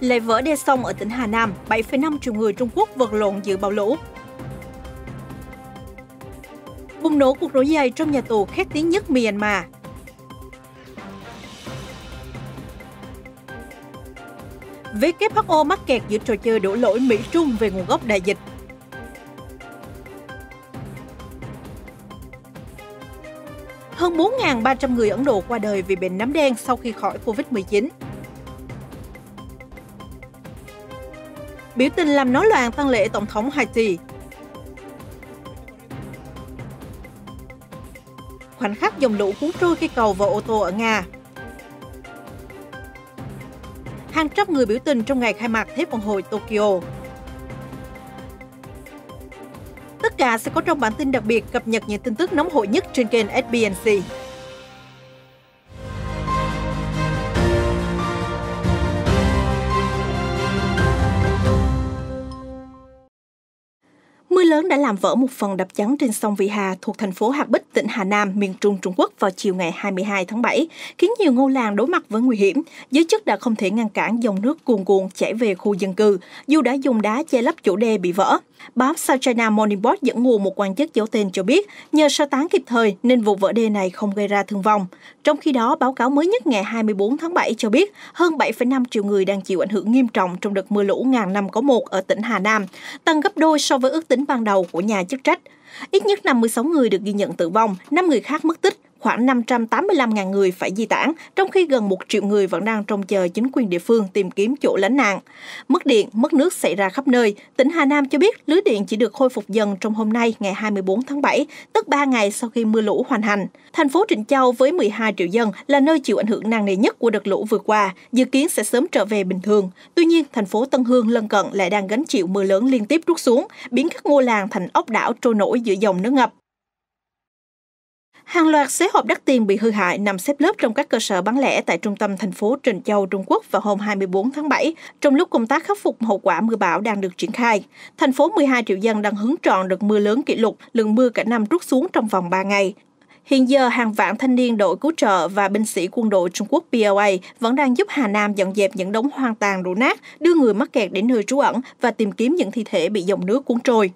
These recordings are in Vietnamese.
lại vỡ đê sông ở tỉnh Hà Nam, 7,5 triệu người Trung Quốc vật lộn giữa bão lũ. Bùng nổ cuộc nổi dậy trong nhà tù khét tiếng nhất Myanmar. WHO mắc kẹt giữa trò chơi đổ lỗi Mỹ-Trung về nguồn gốc đại dịch. Hơn 4.300 người Ấn Độ qua đời vì bệnh nấm đen sau khi khỏi Covid-19. biểu tình làm náo loạn tăng lễ Tổng thống Haiti. Khoảnh khắc dòng lũ cuốn trôi khi cầu và ô tô ở Nga. Hàng trăm người biểu tình trong ngày khai mạc Thế vận hội Tokyo. Tất cả sẽ có trong bản tin đặc biệt cập nhật những tin tức nóng hội nhất trên kênh SBNC. Mưa lớn đã làm vỡ một phần đập chắn trên sông Vị Hà thuộc thành phố Hà Bích, tỉnh Hà Nam, miền Trung Trung Quốc vào chiều ngày 22 tháng 7, khiến nhiều ngôi làng đối mặt với nguy hiểm. Giới chức đã không thể ngăn cản dòng nước cuồn cuộn chảy về khu dân cư, dù đã dùng đá che lấp chỗ đê bị vỡ. Báo South China Morning Post dẫn nguồn một quan chức giấu tên cho biết, nhờ sơ tán kịp thời nên vụ vỡ đê này không gây ra thương vong. Trong khi đó, báo cáo mới nhất ngày 24 tháng 7 cho biết hơn 7,5 triệu người đang chịu ảnh hưởng nghiêm trọng trong đợt mưa lũ ngàn năm có một ở tỉnh Hà Nam, tăng gấp đôi so với ước tính ban đầu của nhà chức trách. Ít nhất 56 người được ghi nhận tử vong, 5 người khác mất tích khoảng 585.000 người phải di tản, trong khi gần 1 triệu người vẫn đang trông chờ chính quyền địa phương tìm kiếm chỗ lánh nạn. Mất điện, mất nước xảy ra khắp nơi. Tỉnh Hà Nam cho biết lưới điện chỉ được khôi phục dần trong hôm nay ngày 24 tháng 7, tức 3 ngày sau khi mưa lũ hoàn thành. Thành phố Trịnh Châu với 12 triệu dân là nơi chịu ảnh hưởng nặng nề nhất của đợt lũ vừa qua, dự kiến sẽ sớm trở về bình thường. Tuy nhiên, thành phố Tân Hương lân cận lại đang gánh chịu mưa lớn liên tiếp rút xuống, biến các ngôi làng thành ốc đảo trôi nổi giữa dòng nước ngập. Hàng loạt xế hộp đắt tiền bị hư hại nằm xếp lớp trong các cơ sở bán lẻ tại trung tâm thành phố Trịnh Châu, Trung Quốc vào hôm 24 tháng 7, trong lúc công tác khắc phục hậu quả mưa bão đang được triển khai. Thành phố 12 triệu dân đang hứng trọn đợt mưa lớn kỷ lục, lượng mưa cả năm rút xuống trong vòng 3 ngày. Hiện giờ, hàng vạn thanh niên đội cứu trợ và binh sĩ quân đội Trung Quốc POA vẫn đang giúp Hà Nam dọn dẹp những đống hoang tàn đổ nát, đưa người mắc kẹt đến nơi trú ẩn và tìm kiếm những thi thể bị dòng nước cuốn trôi.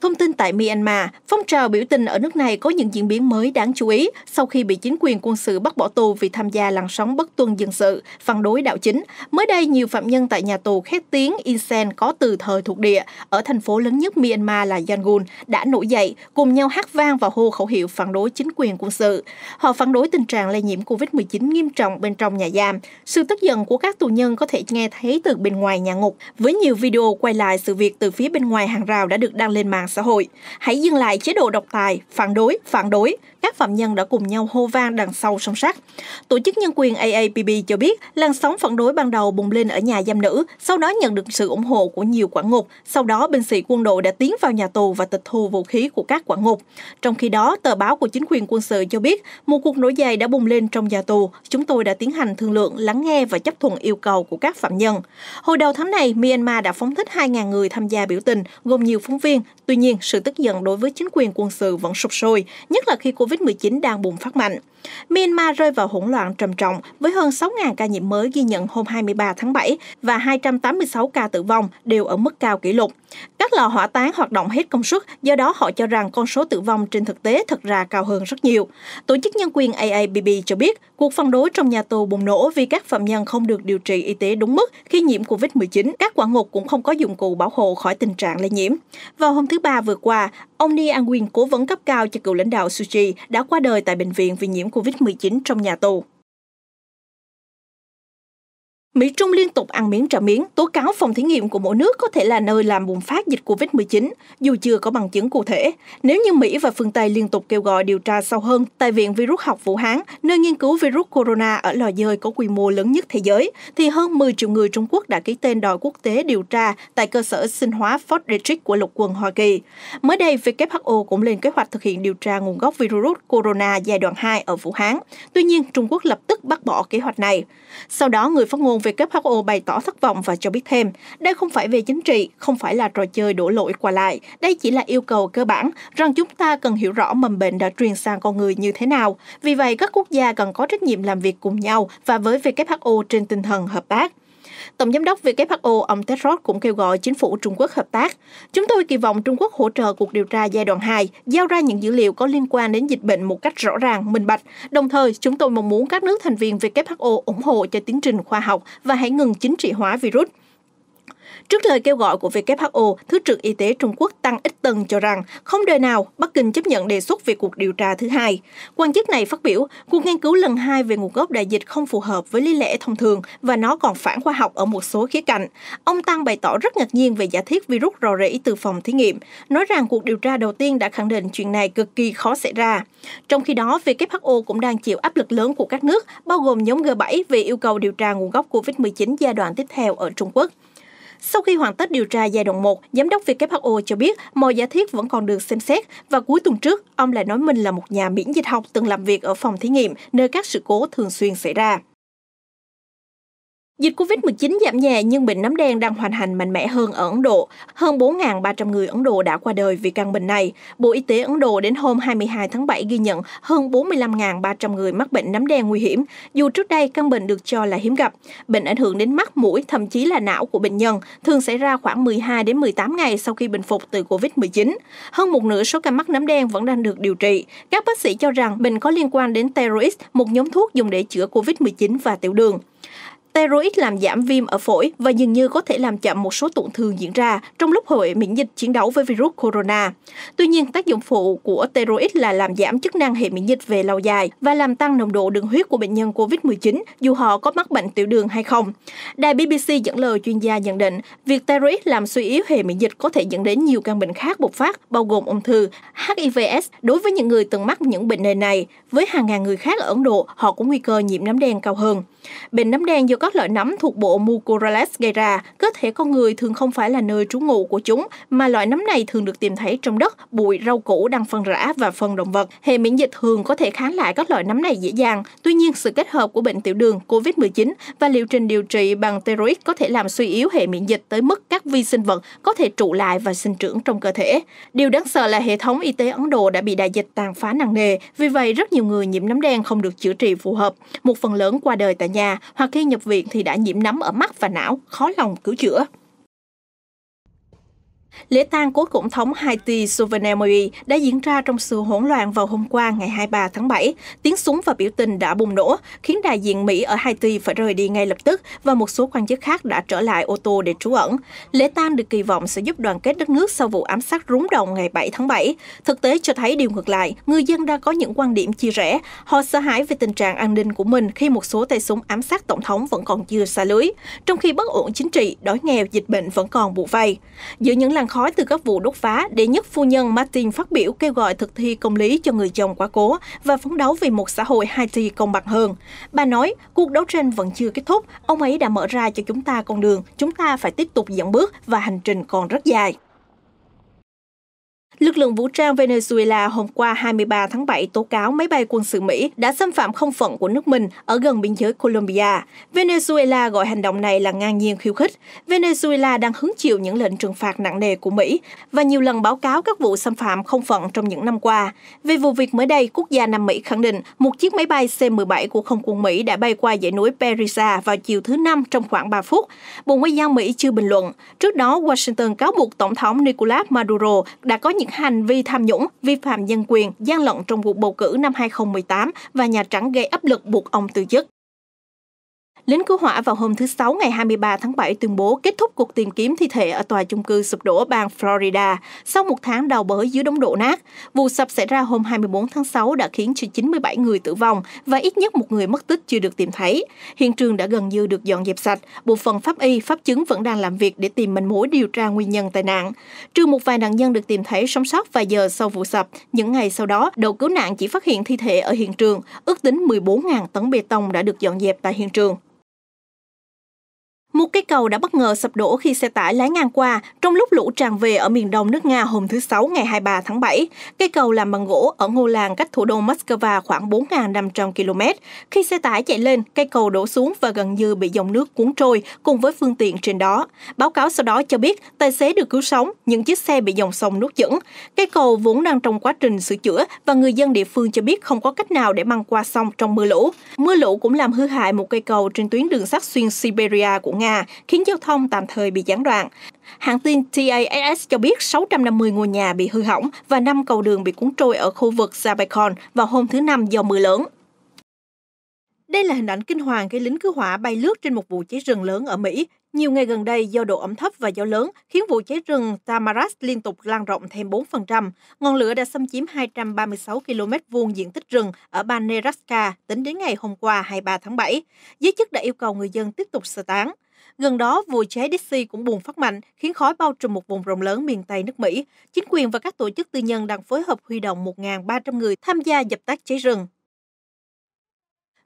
Thông tin tại Myanmar, phong trào biểu tình ở nước này có những diễn biến mới đáng chú ý sau khi bị chính quyền quân sự bắt bỏ tù vì tham gia làn sóng bất tuân dân sự, phản đối đạo chính. Mới đây, nhiều phạm nhân tại nhà tù khét tiếng Insen có từ thời thuộc địa ở thành phố lớn nhất Myanmar là Yangon đã nổi dậy, cùng nhau hát vang và hô khẩu hiệu phản đối chính quyền quân sự. Họ phản đối tình trạng lây nhiễm COVID-19 nghiêm trọng bên trong nhà giam. Sự tức giận của các tù nhân có thể nghe thấy từ bên ngoài nhà ngục, với nhiều video quay lại sự việc từ phía bên ngoài hàng rào đã được đăng lên mạng xã hội. Hãy dừng lại chế độ độc tài, phản đối, phản đối. Các phạm nhân đã cùng nhau hô vang đằng sau song sắt. Tổ chức nhân quyền AAPP cho biết làn sóng phản đối ban đầu bùng lên ở nhà giam nữ, sau đó nhận được sự ủng hộ của nhiều quản ngục. Sau đó, binh sĩ quân đội đã tiến vào nhà tù và tịch thu vũ khí của các quản ngục. Trong khi đó, tờ báo của chính quyền quân sự cho biết một cuộc nổi dậy đã bùng lên trong nhà tù. Chúng tôi đã tiến hành thương lượng, lắng nghe và chấp thuận yêu cầu của các phạm nhân. Hồi đầu tháng này, Myanmar đã phóng thích 2.000 người tham gia biểu tình, gồm nhiều phóng viên. Tuy nhiên, sự tức giận đối với chính quyền quân sự vẫn sụp sôi, nhất là khi COVID-19 đang bùng phát mạnh. Myanmar rơi vào hỗn loạn trầm trọng với hơn 6.000 ca nhiễm mới ghi nhận hôm 23 tháng 7 và 286 ca tử vong đều ở mức cao kỷ lục. Các lò hỏa táng hoạt động hết công suất, do đó họ cho rằng con số tử vong trên thực tế thật ra cao hơn rất nhiều. Tổ chức nhân quyền AABB cho biết cuộc phản đối trong nhà tù bùng nổ vì các phạm nhân không được điều trị y tế đúng mức khi nhiễm COVID-19. Các quản ngục cũng không có dụng cụ bảo hộ khỏi tình trạng lây nhiễm. Vào hôm thứ Ba, 3 vừa qua, ông Ni An Nguyên, cố vấn cấp cao cho cựu lãnh đạo Suu Kyi, đã qua đời tại bệnh viện vì nhiễm COVID-19 trong nhà tù. Mỹ Trung liên tục ăn miếng trả miếng, tố cáo phòng thí nghiệm của mỗi nước có thể là nơi làm bùng phát dịch COVID-19, dù chưa có bằng chứng cụ thể. Nếu như Mỹ và phương Tây liên tục kêu gọi điều tra sâu hơn tại Viện Virus học Vũ Hán, nơi nghiên cứu virus corona ở lò dơi có quy mô lớn nhất thế giới, thì hơn 10 triệu người Trung Quốc đã ký tên đòi quốc tế điều tra tại cơ sở sinh hóa Fort Detrick của lục quân Hoa Kỳ. Mới đây, WHO cũng lên kế hoạch thực hiện điều tra nguồn gốc virus corona giai đoạn 2 ở Vũ Hán. Tuy nhiên, Trung Quốc lập tức bác bỏ kế hoạch này. Sau đó, người phát ngôn WHO bày tỏ thất vọng và cho biết thêm, đây không phải về chính trị, không phải là trò chơi đổ lỗi qua lại. Đây chỉ là yêu cầu cơ bản rằng chúng ta cần hiểu rõ mầm bệnh đã truyền sang con người như thế nào. Vì vậy, các quốc gia cần có trách nhiệm làm việc cùng nhau và với WHO trên tinh thần hợp tác. Tổng giám đốc WHO ông Tedros cũng kêu gọi chính phủ Trung Quốc hợp tác. Chúng tôi kỳ vọng Trung Quốc hỗ trợ cuộc điều tra giai đoạn 2, giao ra những dữ liệu có liên quan đến dịch bệnh một cách rõ ràng, minh bạch. Đồng thời, chúng tôi mong muốn các nước thành viên WHO ủng hộ cho tiến trình khoa học và hãy ngừng chính trị hóa virus. Trước lời kêu gọi của WHO, Thứ trưởng Y tế Trung Quốc Tăng Ích Tân cho rằng không đời nào Bắc Kinh chấp nhận đề xuất về cuộc điều tra thứ hai. Quan chức này phát biểu, cuộc nghiên cứu lần hai về nguồn gốc đại dịch không phù hợp với lý lẽ thông thường và nó còn phản khoa học ở một số khía cạnh. Ông Tăng bày tỏ rất ngạc nhiên về giả thiết virus rò rỉ từ phòng thí nghiệm, nói rằng cuộc điều tra đầu tiên đã khẳng định chuyện này cực kỳ khó xảy ra. Trong khi đó, WHO cũng đang chịu áp lực lớn của các nước, bao gồm nhóm G7 về yêu cầu điều tra nguồn gốc COVID-19 giai đoạn tiếp theo ở Trung Quốc. Sau khi hoàn tất điều tra giai đoạn 1, Giám đốc WHO cho biết mọi giả thiết vẫn còn được xem xét và cuối tuần trước, ông lại nói mình là một nhà miễn dịch học từng làm việc ở phòng thí nghiệm nơi các sự cố thường xuyên xảy ra. Dịch COVID-19 giảm nhẹ nhưng bệnh nấm đen đang hoành hành mạnh mẽ hơn ở Ấn Độ. Hơn 4.300 người Ấn Độ đã qua đời vì căn bệnh này. Bộ Y tế Ấn Độ đến hôm 22 tháng 7 ghi nhận hơn 45.300 người mắc bệnh nấm đen nguy hiểm, dù trước đây căn bệnh được cho là hiếm gặp. Bệnh ảnh hưởng đến mắt, mũi, thậm chí là não của bệnh nhân, thường xảy ra khoảng 12 đến 18 ngày sau khi bình phục từ COVID-19. Hơn một nửa số ca mắc nấm đen vẫn đang được điều trị. Các bác sĩ cho rằng bệnh có liên quan đến steroid, một nhóm thuốc dùng để chữa COVID-19 và tiểu đường. Steroid làm giảm viêm ở phổi và dường như có thể làm chậm một số tổn thương diễn ra trong lúc hội miễn dịch chiến đấu với virus corona. Tuy nhiên, tác dụng phụ của steroid là làm giảm chức năng hệ miễn dịch về lâu dài và làm tăng nồng độ đường huyết của bệnh nhân COVID-19 dù họ có mắc bệnh tiểu đường hay không. Đài BBC dẫn lời chuyên gia nhận định, việc steroid làm suy yếu hệ miễn dịch có thể dẫn đến nhiều căn bệnh khác bộc phát, bao gồm ung thư, HIVS đối với những người từng mắc những bệnh nền này. Với hàng ngàn người khác ở Ấn Độ, họ có nguy cơ nhiễm nấm đen cao hơn. Bệnh nấm đen do các loại nấm thuộc bộ Mucorales gây ra, cơ thể con người thường không phải là nơi trú ngụ của chúng, mà loại nấm này thường được tìm thấy trong đất, bụi, rau củ đang phân rã và phân động vật. Hệ miễn dịch thường có thể kháng lại các loại nấm này dễ dàng. Tuy nhiên, sự kết hợp của bệnh tiểu đường, COVID-19 và liệu trình điều trị bằng steroid có thể làm suy yếu hệ miễn dịch tới mức các vi sinh vật có thể trụ lại và sinh trưởng trong cơ thể. Điều đáng sợ là hệ thống y tế Ấn Độ đã bị đại dịch tàn phá nặng nề, vì vậy rất nhiều người nhiễm nấm đen không được chữa trị phù hợp, một phần lớn qua đời tại nhà hoặc khi nhập việc thì đã nhiễm nấm ở mắt và não, khó lòng cứu chữa. Lễ tang cố tổng thống Haiti Souvenel Moïse đã diễn ra trong sự hỗn loạn vào hôm qua ngày 23 tháng 7. Tiếng súng và biểu tình đã bùng nổ, khiến đại diện Mỹ ở Haiti phải rời đi ngay lập tức và một số quan chức khác đã trở lại ô tô để trú ẩn. Lễ tang được kỳ vọng sẽ giúp đoàn kết đất nước sau vụ ám sát rúng động ngày 7 tháng 7. Thực tế cho thấy điều ngược lại, người dân đã có những quan điểm chia rẽ. Họ sợ hãi về tình trạng an ninh của mình khi một số tay súng ám sát tổng thống vẫn còn chưa xa lưới, trong khi bất ổn chính trị, đói nghèo, dịch bệnh vẫn còn bù vây. Giữa những làn khói từ các vụ đốt phá, để nhất phu nhân Martin phát biểu kêu gọi thực thi công lý cho người chồng quá cố và phấn đấu vì một xã hội Haiti công bằng hơn. Bà nói, cuộc đấu tranh vẫn chưa kết thúc, ông ấy đã mở ra cho chúng ta con đường, chúng ta phải tiếp tục dẫn bước và hành trình còn rất dài. Lực lượng vũ trang Venezuela hôm qua 23 tháng 7 tố cáo máy bay quân sự Mỹ đã xâm phạm không phận của nước mình ở gần biên giới Colombia. Venezuela gọi hành động này là ngang nhiên khiêu khích. Venezuela đang hứng chịu những lệnh trừng phạt nặng nề của Mỹ và nhiều lần báo cáo các vụ xâm phạm không phận trong những năm qua. Về vụ việc mới đây, quốc gia Nam Mỹ khẳng định một chiếc máy bay C-17 của không quân Mỹ đã bay qua dãy núi Perisa vào chiều thứ Năm trong khoảng 3 phút. Bộ Ngoại giao Mỹ chưa bình luận. Trước đó, Washington cáo buộc Tổng thống Nicolas Maduro đã có những hành vi tham nhũng, vi phạm nhân quyền, gian lận trong cuộc bầu cử năm 2018 và Nhà Trắng gây áp lực buộc ông từ chức lính cứu hỏa vào hôm thứ Sáu ngày 23 tháng 7 tuyên bố kết thúc cuộc tìm kiếm thi thể ở tòa chung cư sụp đổ bang Florida sau một tháng đào bới dưới đống đổ nát. Vụ sập xảy ra hôm 24 tháng 6 đã khiến cho 97 người tử vong và ít nhất một người mất tích chưa được tìm thấy. Hiện trường đã gần như được dọn dẹp sạch, bộ phận pháp y, pháp chứng vẫn đang làm việc để tìm manh mối điều tra nguyên nhân tai nạn. Trừ một vài nạn nhân được tìm thấy sống sót vài giờ sau vụ sập, những ngày sau đó, đội cứu nạn chỉ phát hiện thi thể ở hiện trường, ước tính 14.000 tấn bê tông đã được dọn dẹp tại hiện trường. Một cây cầu đã bất ngờ sập đổ khi xe tải lái ngang qua trong lúc lũ tràn về ở miền đông nước Nga hôm thứ Sáu ngày 23 tháng 7. Cây cầu làm bằng gỗ ở ngô làng cách thủ đô Moscow khoảng 4.500 km. Khi xe tải chạy lên, cây cầu đổ xuống và gần như bị dòng nước cuốn trôi cùng với phương tiện trên đó. Báo cáo sau đó cho biết tài xế được cứu sống, những chiếc xe bị dòng sông nuốt chửng. Cây cầu vốn đang trong quá trình sửa chữa và người dân địa phương cho biết không có cách nào để băng qua sông trong mưa lũ. Mưa lũ cũng làm hư hại một cây cầu trên tuyến đường sắt xuyên Siberia của Nga, khiến giao thông tạm thời bị gián đoạn. Hãng tin TASS cho biết 650 ngôi nhà bị hư hỏng và 5 cầu đường bị cuốn trôi ở khu vực Zabekon vào hôm thứ Năm do mưa lớn. Đây là hình ảnh kinh hoàng khi lính cứu hỏa bay lướt trên một vụ cháy rừng lớn ở Mỹ. Nhiều ngày gần đây, do độ ẩm thấp và gió lớn, khiến vụ cháy rừng Tamaras liên tục lan rộng thêm 4%. Ngọn lửa đã xâm chiếm 236 km vuông diện tích rừng ở bang Nebraska tính đến ngày hôm qua 23 tháng 7. Giới chức đã yêu cầu người dân tiếp tục sơ tán. Gần đó, vụ cháy Dixie cũng bùng phát mạnh, khiến khói bao trùm một vùng rộng lớn miền Tây nước Mỹ. Chính quyền và các tổ chức tư nhân đang phối hợp huy động 1.300 người tham gia dập tắt cháy rừng.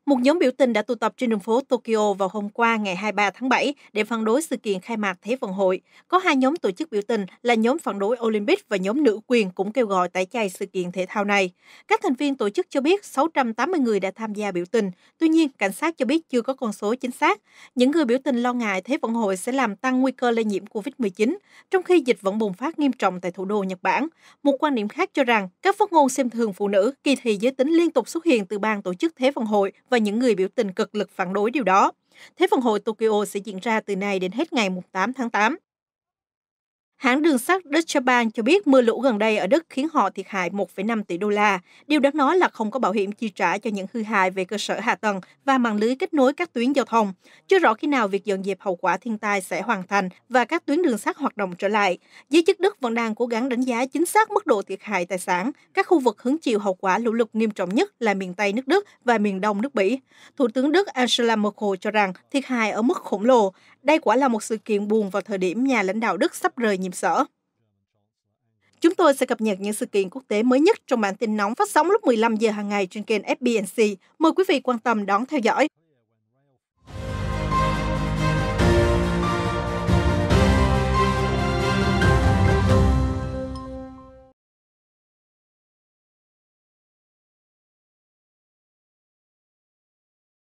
Một nhóm biểu tình đã tụ tập trên đường phố Tokyo vào hôm qua ngày 23 tháng 7 để phản đối sự kiện khai mạc Thế vận hội. Có hai nhóm tổ chức biểu tình là nhóm phản đối Olympic và nhóm nữ quyền cũng kêu gọi tẩy chay sự kiện thể thao này. Các thành viên tổ chức cho biết 680 người đã tham gia biểu tình. Tuy nhiên, cảnh sát cho biết chưa có con số chính xác. Những người biểu tình lo ngại Thế vận hội sẽ làm tăng nguy cơ lây nhiễm COVID-19, trong khi dịch vẫn bùng phát nghiêm trọng tại thủ đô Nhật Bản. Một quan điểm khác cho rằng các phát ngôn xem thường phụ nữ, kỳ thị giới tính liên tục xuất hiện từ ban tổ chức Thế vận hội và và những người biểu tình cực lực phản đối điều đó. Thế vận hội Tokyo sẽ diễn ra từ nay đến hết ngày 8 tháng 8. Hãng đường sắt Deutsche Bahn cho biết mưa lũ gần đây ở Đức khiến họ thiệt hại 1,5 tỷ đô la. Điều đáng nói là không có bảo hiểm chi trả cho những hư hại về cơ sở hạ tầng và mạng lưới kết nối các tuyến giao thông. Chưa rõ khi nào việc dọn dẹp hậu quả thiên tai sẽ hoàn thành và các tuyến đường sắt hoạt động trở lại. Giới chức Đức vẫn đang cố gắng đánh giá chính xác mức độ thiệt hại tài sản. Các khu vực hứng chịu hậu quả lũ lụt nghiêm trọng nhất là miền Tây nước Đức và miền Đông nước Bỉ. Thủ tướng Đức Angela Merkel cho rằng thiệt hại ở mức khổng lồ. Đây quả là một sự kiện buồn vào thời điểm nhà lãnh đạo Đức sắp rời nhiệm sở. Chúng tôi sẽ cập nhật những sự kiện quốc tế mới nhất trong bản tin nóng phát sóng lúc 15 giờ hàng ngày trên kênh FBNC. Mời quý vị quan tâm đón theo dõi.